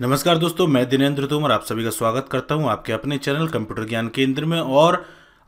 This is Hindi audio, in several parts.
नमस्कार दोस्तों मैं दिनेंद्र तोमर आप सभी का स्वागत करता हूं आपके अपने चैनल कंप्यूटर ज्ञान केंद्र में और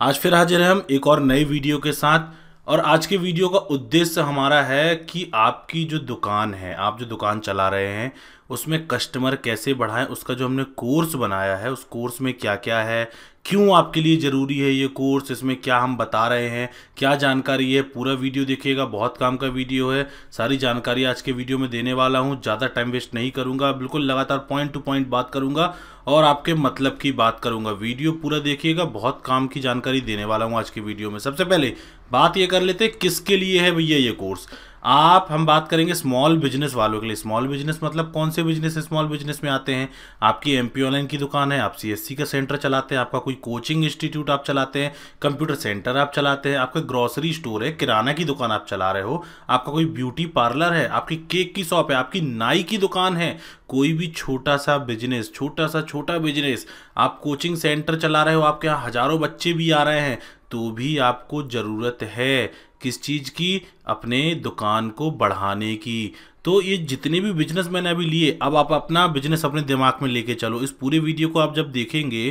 आज फिर हाजिर हैं हम एक और नए वीडियो के साथ और आज के वीडियो का उद्देश्य हमारा है कि आपकी जो दुकान है आप जो दुकान चला रहे हैं उसमें कस्टमर कैसे बढ़ाएं उसका जो हमने कोर्स बनाया है उस कोर्स में क्या क्या है क्यों आपके लिए ज़रूरी है ये कोर्स इसमें क्या हम बता रहे हैं क्या जानकारी है पूरा वीडियो देखिएगा बहुत काम का वीडियो है सारी जानकारी आज के वीडियो में देने वाला हूँ ज़्यादा टाइम वेस्ट नहीं करूँगा बिल्कुल लगातार पॉइंट टू पॉइंट बात करूँगा और आपके मतलब की बात करूँगा वीडियो पूरा देखिएगा बहुत काम की जानकारी देने वाला हूँ आज के वीडियो में सबसे पहले बात ये कर लेते किसके लिए है भैया ये कोर्स आप हम बात करेंगे स्मॉल बिजनेस वालों के लिए स्मॉल बिजनेस मतलब कौन से बिजनेस स्मॉल बिजनेस में आते हैं आपकी एम ऑनलाइन की दुकान है आप सी का सेंटर चलाते हैं आपका कोई कोचिंग इंस्टीट्यूट आप चलाते हैं कंप्यूटर सेंटर आप चलाते हैं आपका ग्रॉसरी स्टोर है किराना की दुकान आप चला रहे हो आपका कोई ब्यूटी पार्लर है आपकी केक की शॉप है आपकी नाई की दुकान है कोई भी छोटा सा बिजनेस छोटा सा छोटा बिजनेस आप कोचिंग सेंटर चला रहे हो आपके यहाँ हजारों बच्चे भी आ रहे हैं तो भी आपको ज़रूरत है किस चीज़ की अपने दुकान को बढ़ाने की तो ये जितने भी बिजनेस मैंने अभी लिए अब आप अपना बिजनेस अपने दिमाग में लेके चलो इस पूरे वीडियो को आप जब देखेंगे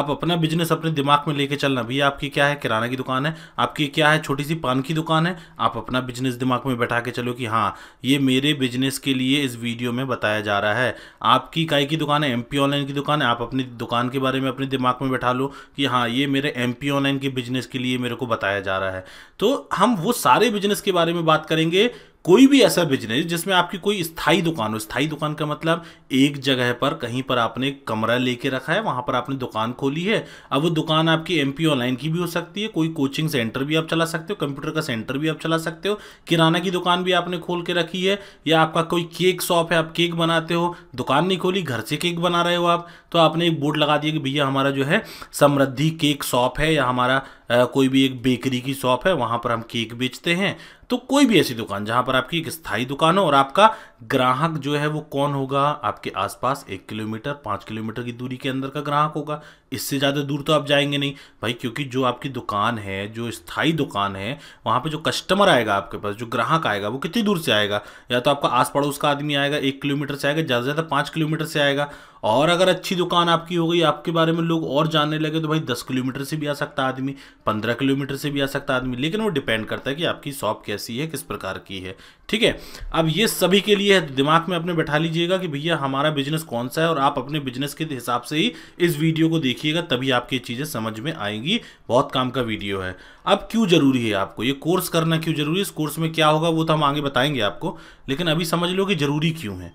आप अपना बिजनेस अपने दिमाग में लेके चलना भैया आपकी क्या है किराना की दुकान है आपकी क्या है छोटी सी पान की दुकान है आप अपना बिजनेस दिमाग में बैठा के चलो कि हाँ ये मेरे बिजनेस के लिए इस वीडियो में बताया जा रहा है आपकी काय की दुकान है एम ऑनलाइन की दुकान है आप अपनी दुकान के बारे में अपने दिमाग में बैठा लो कि हाँ ये मेरे एम ऑनलाइन के बिजनेस के लिए मेरे को बताया जा रहा है तो हम वो सारे बिजनेस के बारे बारे में बात करेंगे कोई भी ऐसा बिजनेस जिसमें आपकी कोई स्थायी दुकान हो स्थायी दुकान का मतलब एक जगह पर कहीं पर आपने कमरा लेके रखा है वहां पर आपने दुकान खोली है अब वो दुकान आपकी एम ऑनलाइन की भी हो सकती है कोई कोचिंग सेंटर भी आप चला सकते हो कंप्यूटर का सेंटर भी आप चला सकते हो किराना की दुकान भी आपने खोल के रखी है या आपका कोई केक शॉप है आप केक बनाते हो दुकान नहीं खोली घर से केक बना रहे हो आप तो आपने एक बोर्ड लगा दिया कि भैया हमारा जो है समृद्धि केक शॉप है या हमारा कोई भी एक बेकरी की शॉप है वहाँ पर हम केक बेचते हैं तो कोई भी ऐसी दुकान जहाँ पर पर आपकी एक स्थायी दुकान हो और आपका ग्राहक जो है वो कौन होगा आपके आसपास एक किलोमीटर पाँच किलोमीटर की दूरी के अंदर का ग्राहक होगा इससे ज़्यादा दूर तो आप जाएंगे नहीं भाई क्योंकि जो आपकी दुकान है जो स्थायी दुकान है वहाँ पर जो कस्टमर आएगा आपके पास जो ग्राहक आएगा वो कितनी दूर से आएगा या तो आपका आस पड़ोस का आदमी आएगा एक किलोमीटर से आएगा ज़्यादा से ज़्यादा पाँच किलोमीटर से आएगा और अगर अच्छी दुकान आपकी हो गई आपके बारे में लोग और जानने लगे तो भाई दस किलोमीटर से भी आ सकता आदमी पंद्रह किलोमीटर से भी आ सकता आदमी लेकिन वो डिपेंड करता है कि आपकी शॉप कैसी है किस प्रकार की है ठीक है अब ये सभी के लिए दिमाग में अपने बैठा लीजिएगा कि भैया हमारा बिजनेस कौन सा है और आप अपने बिजनेस के हिसाब से ही इस वीडियो को देखिएगा तभी आपकी चीज़ें समझ में आएंगी बहुत काम का वीडियो है अब क्यों ज़रूरी है आपको ये कोर्स करना क्यों ज़रूरी है इस कोर्स में क्या होगा वो तो हम आगे बताएंगे आपको लेकिन अभी समझ लो कि ज़रूरी क्यों है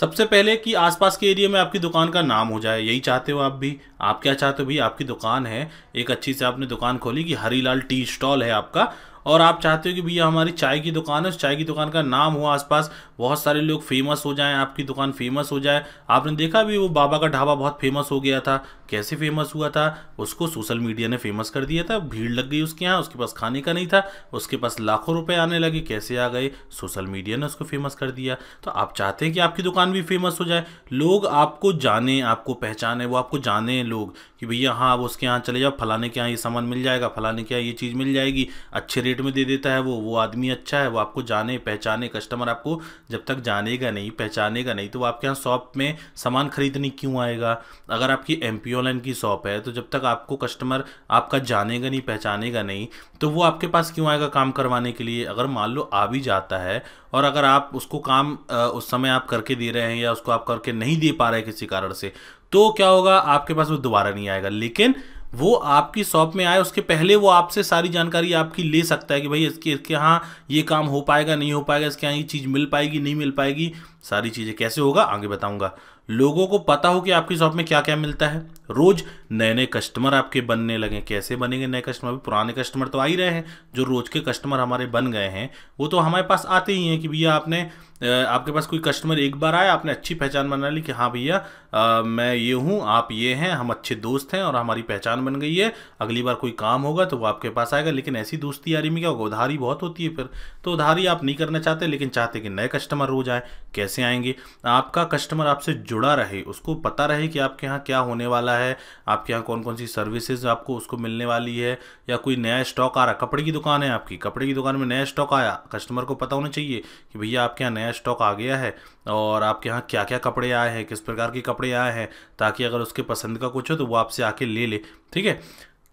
सबसे पहले कि आसपास के एरिया में आपकी दुकान का नाम हो जाए यही चाहते हो आप भी आप क्या चाहते हो भाई आपकी दुकान है एक अच्छी से आपने दुकान खोली कि हरीलाल टी स्टॉल है आपका और आप चाहते हो कि भैया हमारी चाय की दुकान है उस चाय की दुकान का नाम हो आसपास बहुत सारे लोग फेमस हो जाएं आपकी दुकान फेमस हो जाए आपने देखा भी वो बाबा का ढाबा बहुत फेमस हो गया था कैसे फेमस हुआ था उसको सोशल मीडिया ने फेमस कर दिया था भीड़ लग गई उसके यहाँ उसके पास खाने का नहीं था उसके पास लाखों रुपए आने लगे कैसे आ गए सोशल मीडिया ने उसको फेमस कर दिया तो आप चाहते हैं कि आपकी दुकान भी फेमस हो जाए लोग आपको जाने आपको पहचाने वो आपको जाने लोग कि भैया हाँ आप उसके यहाँ चले जाओ फलाने के यहाँ ये सामान मिल जाएगा फलाने के यहाँ ये चीज़ मिल जाएगी अच्छे रेट में दे देता है वो वो आदमी अच्छा है वो आपको जाने पहचाने कस्टमर आपको जब तक जानेगा नहीं पहचानेगा नहीं तो वो आपके यहाँ शॉप में सामान खरीदने क्यों आएगा अगर आपकी एम ऑनलाइन की शॉप है तो जब तक आपको कस्टमर आपका जानेगा नहीं पहचानेगा नहीं तो वो आपके पास क्यों आएगा काम करवाने के लिए अगर मान लो आ भी जाता है और अगर आप उसको काम उस समय आप करके दे रहे हैं या उसको आप करके नहीं दे पा रहे हैं किसी कारण से तो क्या होगा आपके पास वो दोबारा नहीं आएगा लेकिन वो आपकी शॉप में आए उसके पहले वो आपसे सारी जानकारी आपकी ले सकता है कि भाई इसके इसके यहाँ ये काम हो पाएगा नहीं हो पाएगा इसके यहाँ ये चीज़ मिल पाएगी नहीं मिल पाएगी सारी चीज़ें कैसे होगा आगे बताऊँगा लोगों को पता हो कि आपकी शॉप में क्या क्या मिलता है रोज नए नए कस्टमर आपके बनने लगे कैसे बनेंगे नए कस्टमर पुराने कस्टमर तो आ ही रहे हैं जो रोज के कस्टमर हमारे बन गए हैं वो तो हमारे पास आते ही हैं कि भैया आपने आपके पास कोई कस्टमर एक बार आया आपने अच्छी पहचान बना ली कि हाँ भैया मैं ये हूँ आप ये हैं हम अच्छे दोस्त हैं और हमारी पहचान बन गई है अगली बार कोई काम होगा तो वो आपके पास आएगा लेकिन ऐसी दोस्ती यारी में क्या होगा उधारी बहुत होती है फिर तो उधारी आप नहीं करना चाहते लेकिन चाहते कि नए कस्टमर रोज आए कैसे आएंगे आपका कस्टमर आपसे जुड़ा रहे उसको पता रहे कि आपके यहाँ क्या होने वाला है आपके यहाँ कौन कौन सी सर्विसेज आपको उसको मिलने वाली है या कोई नया स्टॉक आ रहा कपड़े की दुकान है आपकी कपड़े की दुकान में नया स्टॉक आया कस्टमर को पता होना चाहिए कि भैया आपके यहाँ नया नया स्टॉक आ गया है और आपके यहाँ क्या क्या कपड़े आए हैं किस प्रकार के कपड़े आए हैं ताकि अगर उसके पसंद का कुछ हो तो वो आपसे आके ले ले ठीक है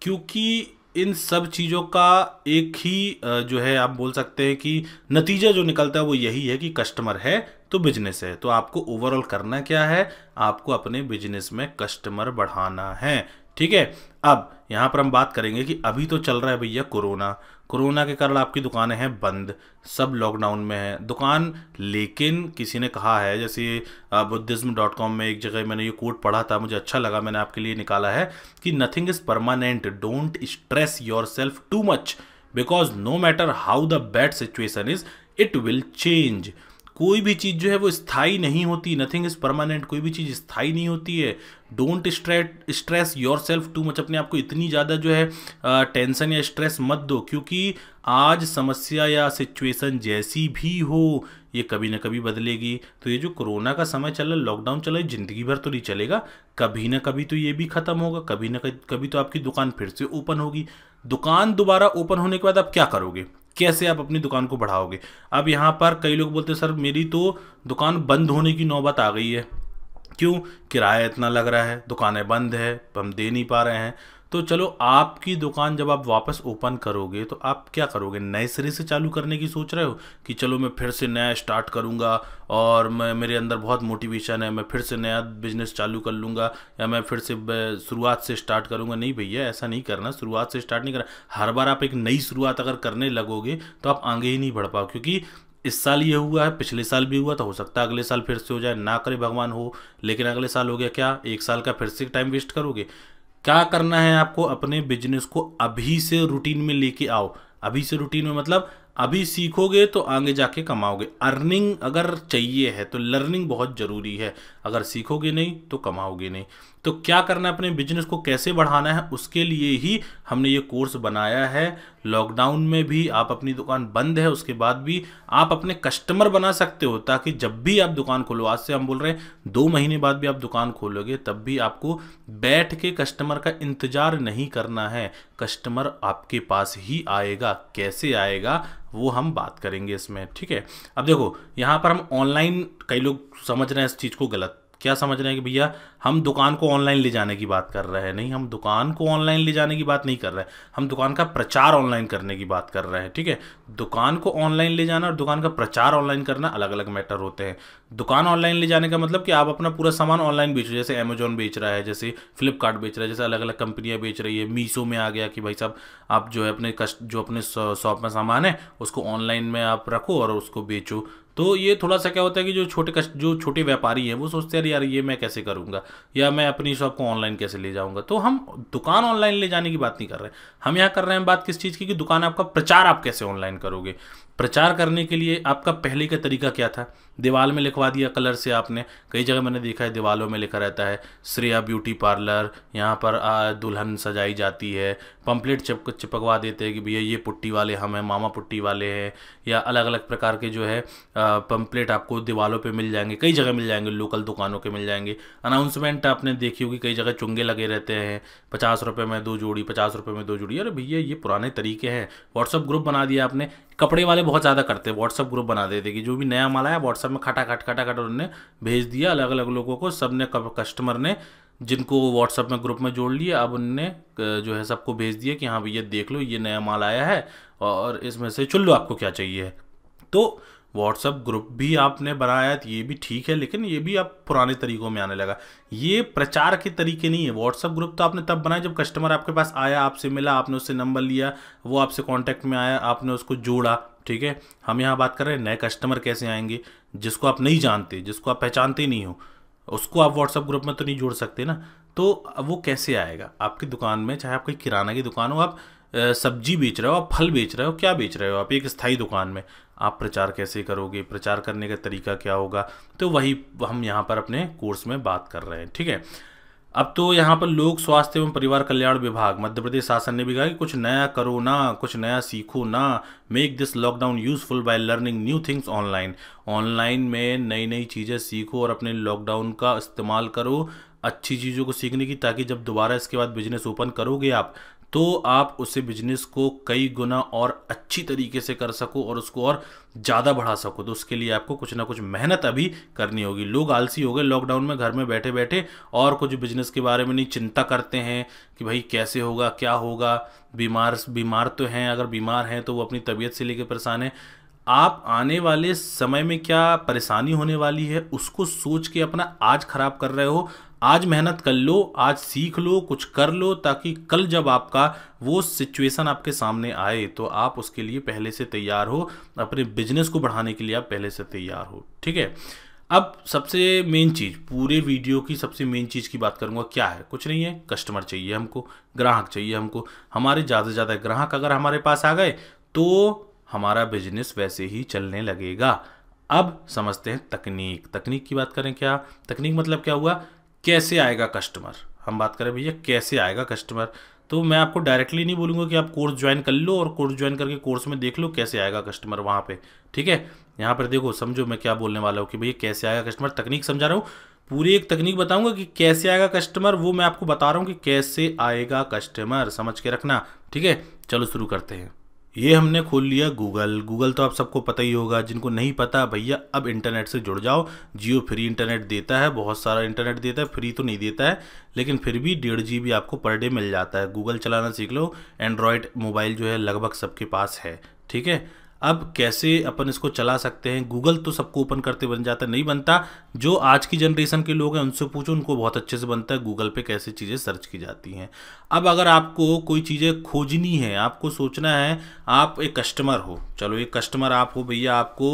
क्योंकि इन सब चीज़ों का एक ही जो है आप बोल सकते हैं कि नतीजा जो निकलता है वो यही है कि कस्टमर है तो बिजनेस है तो आपको ओवरऑल करना क्या है आपको अपने बिजनेस में कस्टमर बढ़ाना है ठीक है अब यहाँ पर हम बात करेंगे कि अभी तो चल रहा है भैया कोरोना कोरोना के कारण आपकी दुकानें हैं बंद सब लॉकडाउन में है दुकान लेकिन किसी ने कहा है जैसे बुद्धिज़्म डॉट कॉम में एक जगह मैंने ये कोट पढ़ा था मुझे अच्छा लगा मैंने आपके लिए निकाला है कि nothing is permanent don't stress yourself too much because no matter how the bad situation is it will change कोई भी चीज़ जो है वो स्थायी नहीं होती नथिंग इज़ परमानेंट कोई भी चीज़ स्थाई नहीं होती है don't straight stress yourself too much अपने आप को इतनी ज़्यादा जो है टेंशन या स्ट्रेस मत दो क्योंकि आज समस्या या सिचुएशन जैसी भी हो ये कभी ना कभी बदलेगी तो ये जो कोरोना का समय चल रहा है लॉकडाउन चल रहा है ज़िंदगी भर तो नहीं चलेगा कभी ना कभी तो ये भी ख़त्म होगा कभी ना कभी तो आपकी दुकान फिर से ओपन होगी दुकान दोबारा ओपन होने के बाद आप क्या करोगे कैसे आप अपनी दुकान को बढ़ाओगे अब यहाँ पर कई लोग बोलते हैं सर मेरी तो दुकान बंद होने की नौबत आ गई है क्यों किराया इतना लग रहा है दुकानें बंद है हम दे नहीं पा रहे हैं तो चलो आपकी दुकान जब आप वापस ओपन करोगे तो आप क्या करोगे नए सिरे से चालू करने की सोच रहे हो कि चलो मैं फिर से नया स्टार्ट करूँगा और मैं मेरे अंदर बहुत मोटिवेशन है मैं फिर से नया बिजनेस चालू कर लूँगा या मैं फिर से शुरुआत से स्टार्ट करूँगा नहीं भैया ऐसा नहीं करना शुरुआत से स्टार्ट नहीं करना हर बार आप एक नई शुरुआत अगर करने लगोगे तो आप आगे ही नहीं बढ़ पाओ क्योंकि इस साल ये हुआ है पिछले साल भी हुआ तो हो सकता है अगले साल फिर से हो जाए ना करे भगवान हो लेकिन अगले साल हो गया क्या एक साल का फिर से टाइम वेस्ट करोगे क्या करना है आपको अपने बिजनेस को अभी से रूटीन में लेके आओ अभी से रूटीन में मतलब अभी सीखोगे तो आगे जाके कमाओगे अर्निंग अगर चाहिए है तो लर्निंग बहुत ज़रूरी है अगर सीखोगे नहीं तो कमाओगे नहीं तो क्या करना है अपने बिजनेस को कैसे बढ़ाना है उसके लिए ही हमने ये कोर्स बनाया है लॉकडाउन में भी आप अपनी दुकान बंद है उसके बाद भी आप अपने कस्टमर बना सकते हो ताकि जब भी आप दुकान खोलो आज से हम बोल रहे हैं दो महीने बाद भी आप दुकान खोलोगे तब भी आपको बैठ के कस्टमर का इंतजार नहीं करना है कस्टमर आपके पास ही आएगा कैसे आएगा वो हम बात करेंगे इसमें ठीक है अब देखो यहाँ पर हम ऑनलाइन कई लोग समझ रहे हैं इस चीज़ को गलत क्या समझ रहे हैं कि भैया हम दुकान को ऑनलाइन ले जाने की बात कर रहे हैं नहीं हम दुकान को ऑनलाइन ले जाने की बात नहीं कर रहे हैं हम दुकान का प्रचार ऑनलाइन करने की बात कर रहे हैं ठीक है दुकान को ऑनलाइन ले जाना और दुकान का प्रचार ऑनलाइन करना अलग अलग मैटर होते हैं दुकान ऑनलाइन ले जाने का मतलब कि आप अपना पूरा सामान ऑनलाइन बेच रहे जैसे अमेजोन बेच रहा है जैसे फ्लिपकार्ट बेच रहा है जैसे अलग अलग कंपनियाँ बेच रही है मीशो में आ गया कि भाई साहब आप जो है अपने कस्ट जो अपने शॉप में सामान है उसको ऑनलाइन में आप रखो और उसको बेचो तो ये थोड़ा सा क्या होता है कि जो छोटे कस्ट जो छोटे व्यापारी हैं वो सोचते हैं यार ये मैं कैसे करूँगा या मैं अपनी शॉप को ऑनलाइन कैसे ले जाऊँगा तो हम दुकान ऑनलाइन ले जाने की बात नहीं कर रहे हैं हम यहाँ कर रहे हैं बात किस चीज़ की कि दुकान आपका प्रचार आप कैसे ऑनलाइन करोगे प्रचार करने के लिए आपका पहले का तरीका क्या था दीवार में लिखवा दिया कलर से आपने कई जगह मैंने देखा है दीवारों में लिखा रहता है श्रेया ब्यूटी पार्लर यहाँ पर दुल्हन सजाई जाती है पंपलेट चिप चिपकवा देते हैं कि भैया ये पुट्टी वाले हम हैं मामा पुट्टी वाले हैं या अलग अलग प्रकार के जो है पम्पलेट आपको दीवारों पर मिल जाएंगे कई जगह मिल जाएंगे लोकल दुकानों के मिल जाएंगे अनाउंसमेंट आपने देखी होगी कई जगह चुंगे लगे रहते हैं पचास रुपये में दो जोड़ी पचास रुपये में दो जोड़ी अरे भैया ये पुराने तरीके हैं व्हाट्सअप ग्रुप बना दिया आपने कपड़े वाले बहुत ज़्यादा करते हैं व्हाट्सअप ग्रुप बना देते कि जो भी नया माल आया व्हाट्सअप में खटा खट खटा खट उन्होंने भेज दिया अलग अलग लोगों को सब ने कस्टमर ने जिनको व्हाट्सअप में ग्रुप में जोड़ लिया अब उनने जो है सबको भेज दिया कि हाँ भैया देख लो ये नया माल आया है और इसमें से चुन लो आपको क्या चाहिए तो व्हाट्सअप ग्रुप भी आपने बनाया तो ये भी ठीक है लेकिन ये भी आप पुराने तरीकों में आने लगा ये प्रचार के तरीके नहीं है व्हाट्सअप ग्रुप तो आपने तब बनाया जब कस्टमर आपके पास आया आपसे मिला आपने उससे नंबर लिया वो आपसे कांटेक्ट में आया आपने उसको जोड़ा ठीक है हम यहाँ बात कर रहे हैं नए कस्टमर कैसे आएंगे जिसको आप नहीं जानते जिसको आप पहचानते नहीं हो उसको आप व्हाट्सअप ग्रुप में तो नहीं जोड़ सकते ना तो वो कैसे आएगा आपकी दुकान में चाहे आपकी किराना की दुकान हो आप सब्जी बेच रहे हो आप फल बेच रहे हो क्या बेच रहे हो आप एक स्थायी दुकान में आप प्रचार कैसे करोगे प्रचार करने का तरीका क्या होगा तो वही हम यहाँ पर अपने कोर्स में बात कर रहे हैं ठीक है अब तो यहाँ पर लोक स्वास्थ्य एवं परिवार कल्याण विभाग मध्य प्रदेश शासन ने भी कहा कि कुछ नया करो ना कुछ नया सीखो ना make this lockdown useful by learning new things online online में नई नई चीज़ें सीखो और अपने लॉकडाउन का इस्तेमाल करो अच्छी चीज़ों को सीखने की ताकि जब दोबारा इसके बाद बिजनेस ओपन करोगे आप तो आप उसे बिजनेस को कई गुना और अच्छी तरीके से कर सको और उसको और ज़्यादा बढ़ा सको तो उसके लिए आपको कुछ ना कुछ मेहनत अभी करनी होगी लोग आलसी हो गए लॉकडाउन में घर में बैठे बैठे और कुछ बिजनेस के बारे में नहीं चिंता करते हैं कि भाई कैसे होगा क्या होगा बीमार बीमार तो हैं अगर बीमार हैं तो वो अपनी तबीयत से लेकर परेशान है आप आने वाले समय में क्या परेशानी होने वाली है उसको सोच के अपना आज ख़राब कर रहे हो आज मेहनत कर लो आज सीख लो कुछ कर लो ताकि कल जब आपका वो सिचुएशन आपके सामने आए तो आप उसके लिए पहले से तैयार हो अपने बिजनेस को बढ़ाने के लिए आप पहले से तैयार हो ठीक है अब सबसे मेन चीज़ पूरे वीडियो की सबसे मेन चीज़ की बात करूँगा क्या है कुछ नहीं है कस्टमर चाहिए हमको ग्राहक चाहिए हमको हमारे ज़्यादा से ज़्यादा ग्राहक अगर हमारे पास आ गए तो हमारा बिजनेस वैसे ही चलने लगेगा अब समझते हैं तकनीक तकनीक की बात करें क्या तकनीक मतलब क्या हुआ कैसे आएगा कस्टमर हम बात करें भैया कैसे आएगा कस्टमर तो मैं आपको डायरेक्टली नहीं बोलूँगा कि आप कोर्स ज्वाइन कर लो और कोर्स ज्वाइन करके कोर्स में देख लो कैसे आएगा कस्टमर वहाँ पे ठीक है यहाँ पर देखो समझो मैं क्या बोलने वाला हूँ कि भैया कैसे आएगा कस्टमर तकनीक समझा रहा हूँ पूरी एक तकनीक बताऊंगा कि कैसे आएगा कस्टमर वो मैं आपको बता रहा हूँ कि कैसे आएगा कस्टमर समझ के रखना ठीक है चलो शुरू करते हैं ये हमने खोल लिया गूगल गूगल तो आप सबको पता ही होगा जिनको नहीं पता भैया अब इंटरनेट से जुड़ जाओ जियो फ्री इंटरनेट देता है बहुत सारा इंटरनेट देता है फ्री तो नहीं देता है लेकिन फिर भी डेढ़ जी बी आपको पर डे मिल जाता है गूगल चलाना सीख लो एंड्रॉयड मोबाइल जो है लगभग सबके पास है ठीक है अब कैसे अपन इसको चला सकते हैं गूगल तो सबको ओपन करते बन जाता नहीं बनता जो आज की जनरेशन के लोग हैं उनसे पूछो उनको बहुत अच्छे से बनता है गूगल पे कैसे चीज़ें सर्च की जाती हैं अब अगर आपको कोई चीज़ें खोजनी है आपको सोचना है आप एक कस्टमर हो चलो एक कस्टमर आप हो भैया आपको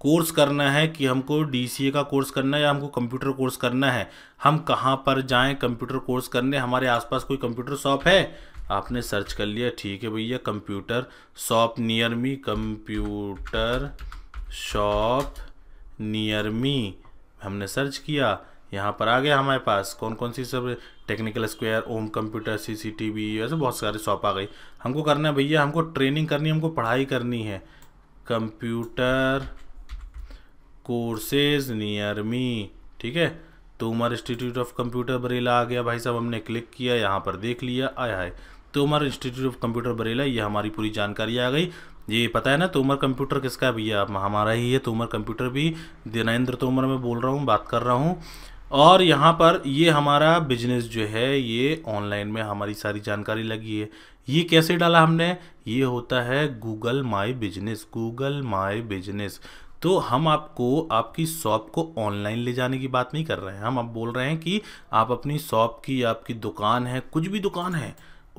कोर्स करना है कि हमको डी का कोर्स करना है या हमको कंप्यूटर कोर्स करना है हम कहाँ पर जाएँ कंप्यूटर कोर्स करने हमारे आसपास कोई कंप्यूटर शॉप है आपने सर्च कर लिया ठीक है भैया computer shop near me computer shop near me हमने सर्च किया यहाँ पर आ गया हमारे पास कौन कौन सी सब technical square Om computer C C T V ऐसे बहुत सारे शॉप आ गई हमको करना है भैया हमको ट्रेनिंग करनी है हमको पढ़ाई करनी है कंप्यूटर कोर्सेज नियर मी ठीक है Tomar institute of computer Barela आ गया भाई साहब हमने क्लिक किया यहाँ पर देख लिया आया है Tomar institute of computer Barela ये हमारी पूरी जानकारी आ गई ये पता है ना तोमर कंप्यूटर किसका भैया हमारा ही है तोमर कंप्यूटर भी दिनेंद्र तोमर में बोल रहा हूँ बात कर रहा हूँ और यहाँ पर ये हमारा बिजनेस जो है ये ऑनलाइन में हमारी सारी जानकारी लगी है ये कैसे डाला हमने ये होता है Google my business Google my business तो हम आपको आपकी शॉप को ऑनलाइन ले जाने की बात नहीं कर रहे हैं हम आप बोल रहे हैं कि आप अपनी शॉप की आपकी दुकान है कुछ भी दुकान है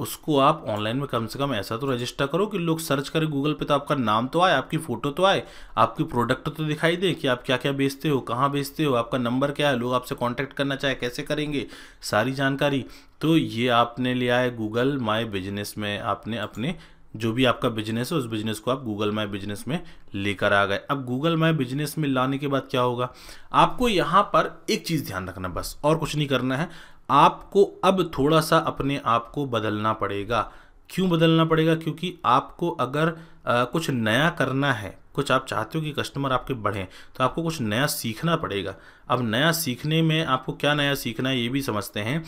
उसको आप ऑनलाइन में कम से कम ऐसा तो रजिस्टर करो कि लोग सर्च करें गूगल पे तो आपका नाम तो आए आपकी फ़ोटो तो आए आपकी प्रोडक्ट तो दिखाई दे कि आप क्या क्या बेचते हो कहाँ बेचते हो आपका नंबर क्या है लोग आपसे कांटेक्ट करना चाहे कैसे करेंगे सारी जानकारी तो ये आपने लिया है गूगल माई बिजनेस में आपने अपने जो भी आपका बिजनेस है उस बिजनेस को आप गूगल माई बिजनेस में लेकर आ गए अब गूगल माई बिजनेस में लाने के बाद क्या होगा आपको यहाँ पर एक चीज़ ध्यान रखना बस और कुछ नहीं करना है आपको अब थोड़ा सा अपने आप को बदलना पड़ेगा क्यों बदलना पड़ेगा क्योंकि आपको अगर आ, कुछ नया करना है कुछ आप चाहते हो कि कस्टमर आपके बढ़ें तो आपको कुछ नया सीखना पड़ेगा अब नया सीखने में आपको क्या नया सीखना है ये भी समझते हैं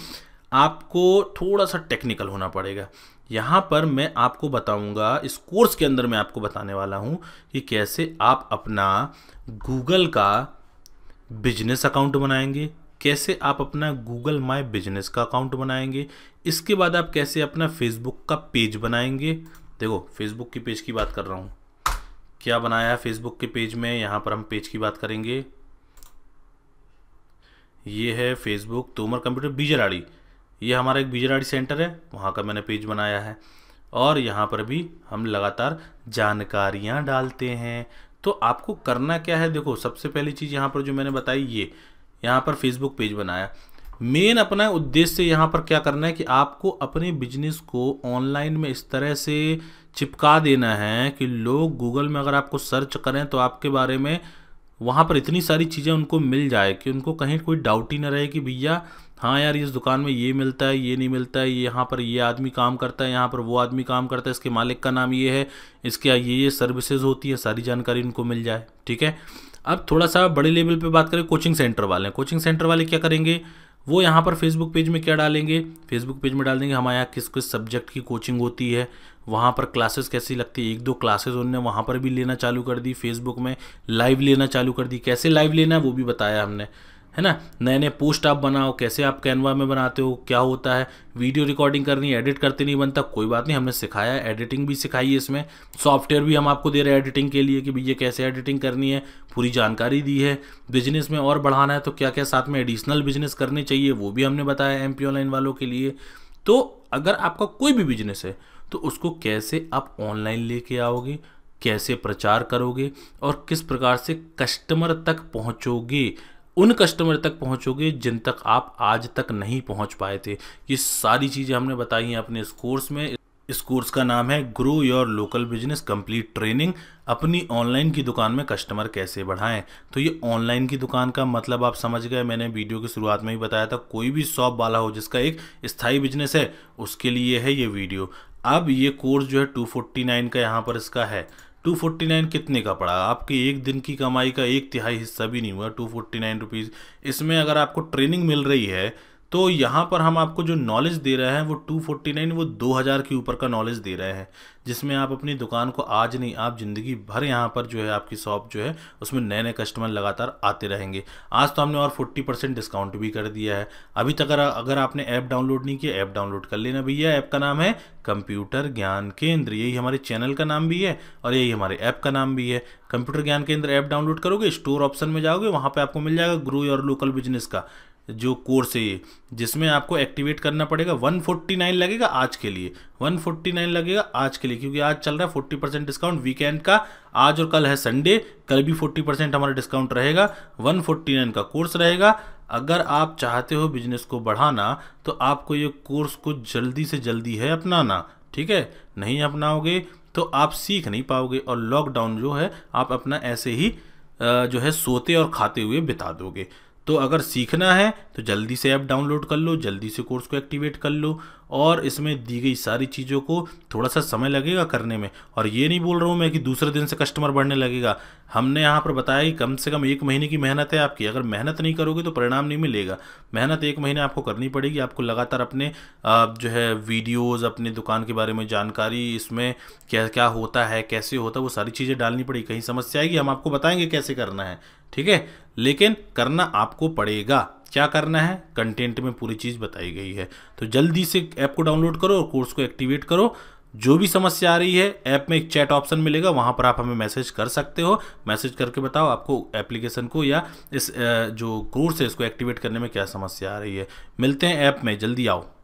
आपको थोड़ा सा टेक्निकल होना पड़ेगा यहाँ पर मैं आपको बताऊंगा इस कोर्स के अंदर मैं आपको बताने वाला हूँ कि कैसे आप अपना गूगल का बिजनेस अकाउंट बनाएंगे कैसे आप अपना गूगल माई बिजनेस का अकाउंट बनाएंगे इसके बाद आप कैसे अपना फेसबुक का पेज बनाएंगे देखो फेसबुक के पेज की बात कर रहा हूँ क्या बनाया है फेसबुक के पेज में यहाँ पर हम पेज की बात करेंगे ये है फेसबुक तोमर कंप्यूटर बीजराड़ी ये हमारा एक बीजराड़ी सेंटर है वहाँ का मैंने पेज बनाया है और यहाँ पर भी हम लगातार जानकारियाँ डालते हैं तो आपको करना क्या है देखो सबसे पहली चीज़ यहाँ पर जो मैंने बताई ये यहाँ पर फेसबुक पेज बनाया मेन अपना उद्देश्य यहाँ पर क्या करना है कि आपको अपने बिजनेस को ऑनलाइन में इस तरह से चिपका देना है कि लोग गूगल में अगर आपको सर्च करें तो आपके बारे में वहाँ पर इतनी सारी चीज़ें उनको मिल जाए कि उनको कहीं कोई डाउट ही ना रहे कि भैया हाँ यार इस दुकान में ये मिलता है ये नहीं मिलता है यहाँ पर ये आदमी काम करता है यहाँ पर वो आदमी काम करता है इसके मालिक का नाम ये है इसके ये ये सर्विसेज होती है सारी जानकारी इनको मिल जाए ठीक है अब थोड़ा सा बड़े लेवल पे बात करें कोचिंग सेंटर वाले कोचिंग सेंटर वाले क्या करेंगे वो यहाँ पर फेसबुक पेज में क्या डालेंगे फेसबुक पेज में डाल देंगे हमारे यहाँ किस किस सब्जेक्ट की कोचिंग होती है वहाँ पर क्लासेस कैसी लगती है एक दो क्लासेस उनने वहाँ पर भी लेना चालू कर दी फेसबुक में लाइव लेना चालू कर दी कैसे लाइव लेना है वो भी बताया हमने है ना नए नए पोस्ट आप बनाओ कैसे आप कैनवा में बनाते हो क्या होता है वीडियो रिकॉर्डिंग करनी एडिट करते नहीं बनता कोई बात नहीं हमने सिखाया एडिटिंग भी सिखाई है इसमें सॉफ्टवेयर भी हम आपको दे रहे हैं एडिटिंग के लिए कि भैया कैसे एडिटिंग करनी है पूरी जानकारी दी है बिजनेस में और बढ़ाना है तो क्या क्या साथ में एडिशनल बिजनेस करने चाहिए वो भी हमने बताया एम ऑनलाइन वालों के लिए तो अगर आपका कोई भी बिजनेस है तो उसको कैसे आप ऑनलाइन लेके आओगे कैसे प्रचार करोगे और किस प्रकार से कस्टमर तक पहुंचोगे उन कस्टमर तक पहुंचोगे जिन तक आप आज तक नहीं पहुंच पाए थे ये सारी चीज़ें हमने बताई हैं अपने इस कोर्स में इस कोर्स का नाम है grow your local business complete training अपनी ऑनलाइन की दुकान में कस्टमर कैसे बढ़ाएं तो ये ऑनलाइन की दुकान का मतलब आप समझ गए मैंने वीडियो की शुरुआत में ही बताया था कोई भी शॉप वाला हो जिसका एक स्थायी बिजनेस है उसके लिए है ये वीडियो अब ये कोर्स जो है 249 का यहाँ पर इसका है टू फोर्टी नाइन कितने का पड़ा आपकी एक दिन की कमाई का एक तिहाई हिस्सा भी नहीं हुआ टू फोर्टी नाइन रुपीज़ इसमें अगर आपको ट्रेनिंग मिल रही है तो यहाँ पर हम आपको जो नॉलेज दे रहे हैं वो 249 वो 2000 के ऊपर का नॉलेज दे रहे हैं जिसमें आप अपनी दुकान को आज नहीं आप ज़िंदगी भर यहाँ पर जो है आपकी शॉप जो है उसमें नए नए कस्टमर लगातार आते रहेंगे आज तो हमने और 40 परसेंट डिस्काउंट भी कर दिया है अभी तक अगर आपने ऐप डाउनलोड नहीं किया ऐप डाउनलोड कर लेना भैया ऐप का नाम है कंप्यूटर ज्ञान केंद्र यही हमारे चैनल का नाम भी है और यही हमारे ऐप का नाम भी है computer Gyan Kendra app download करोगे स्टोर ऑप्शन में जाओगे वहाँ पर आपको मिल जाएगा ग्रो और लोकल बिजनेस का जो कोर्स है ये जिसमें आपको एक्टिवेट करना पड़ेगा 149 लगेगा आज के लिए 149 लगेगा आज के लिए क्योंकि आज चल रहा है 40 परसेंट डिस्काउंट वीकेंड का आज और कल है संडे कल भी 40 परसेंट हमारा डिस्काउंट रहेगा 149 का कोर्स रहेगा अगर आप चाहते हो बिजनेस को बढ़ाना तो आपको ये कोर्स को जल्दी से जल्दी है अपनाना ठीक है नहीं अपनाओगे तो आप सीख नहीं पाओगे और लॉकडाउन जो है आप अपना ऐसे ही जो है सोते और खाते हुए बिता दोगे तो अगर सीखना है तो जल्दी से ऐप डाउनलोड कर लो जल्दी से कोर्स को एक्टिवेट कर लो और इसमें दी गई सारी चीज़ों को थोड़ा सा समय लगेगा करने में और ये नहीं बोल रहा हूँ मैं कि दूसरे दिन से कस्टमर बढ़ने लगेगा हमने यहाँ पर बताया कि कम से कम एक महीने की मेहनत है आपकी अगर मेहनत नहीं करोगे तो परिणाम नहीं मिलेगा मेहनत एक महीने आपको करनी पड़ेगी आपको लगातार अपने जो है वीडियोज़ अपने दुकान के बारे में जानकारी इसमें क्या क्या होता है कैसे होता है वो सारी चीज़ें डालनी पड़ेगी कहीं समस्या आएगी हम आपको बताएंगे कैसे करना है ठीक है लेकिन करना आपको पड़ेगा क्या करना है कंटेंट में पूरी चीज़ बताई गई है तो जल्दी से ऐप को डाउनलोड करो और कोर्स को एक्टिवेट करो जो भी समस्या आ रही है ऐप में एक चैट ऑप्शन मिलेगा वहाँ पर आप हमें मैसेज कर सकते हो मैसेज करके बताओ आपको एप्लीकेशन को या इस जो कोर्स है इसको एक्टिवेट करने में क्या समस्या आ रही है मिलते हैं ऐप में जल्दी आओ